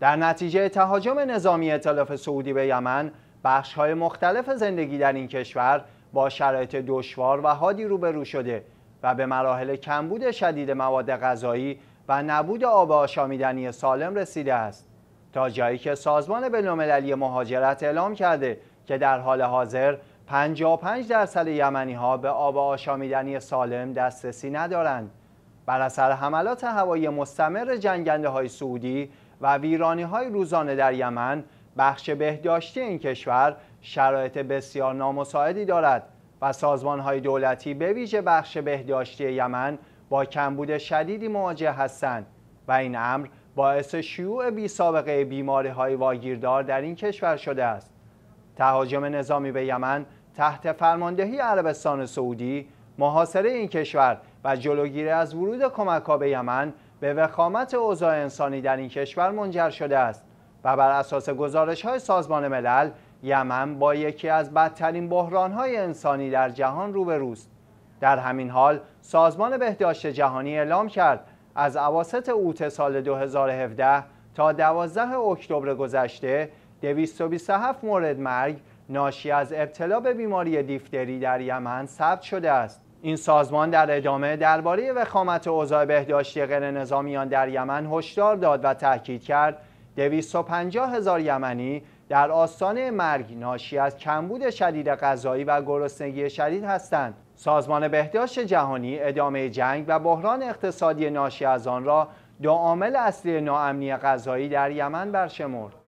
در نتیجه تهاجم نظامی اطلاف سعودی به یمن های مختلف زندگی در این کشور با شرایط دشوار و حادی روبرو شده و به مراحل کمبود شدید مواد غذایی و نبود آب آشامیدنی سالم رسیده است تا جایی که سازمان بین‌المللی مهاجرت اعلام کرده که در حال حاضر 55 درصد یمنی ها به آب آشامیدنی سالم دسترسی ندارند بر اثر حملات هوایی مستمر جنگنده های سعودی و ویرانی های روزانه در یمن بخش بهداشتی این کشور شرایط بسیار نامساعدی دارد و سازمان های دولتی به ویژه بخش بهداشتی یمن با کمبود شدیدی مواجه هستند و این امر باعث شیوع بی سابقه بیماری های واگیردار در این کشور شده است. تهاجم نظامی به یمن تحت فرماندهی عربستان سعودی محاصره این کشور و جلوگیری از ورود کمک به یمن به وخامت اوضاع انسانی در این کشور منجر شده است و بر اساس گزارش های سازمان ملل یمن با یکی از بدترین بحران های انسانی در جهان روبروست در همین حال سازمان بهداشت جهانی اعلام کرد از عواست اوت سال 2017 تا 12 اکتبر گذشته 227 مورد مرگ ناشی از ابتلا به بیماری دیفتری در یمن ثبت شده است این سازمان در ادامه درباره وخامت اوضاع بهداشتی غیر نظامیان در یمن هشدار داد و تاکید کرد 250 هزار یمنی در آستانه مرگ ناشی از کمبود شدید غذایی و گرسنگی شدید هستند. سازمان بهداشت جهانی ادامه جنگ و بحران اقتصادی ناشی از آن را دو عامل اصلی ناامنی غذایی در یمن برشمرد.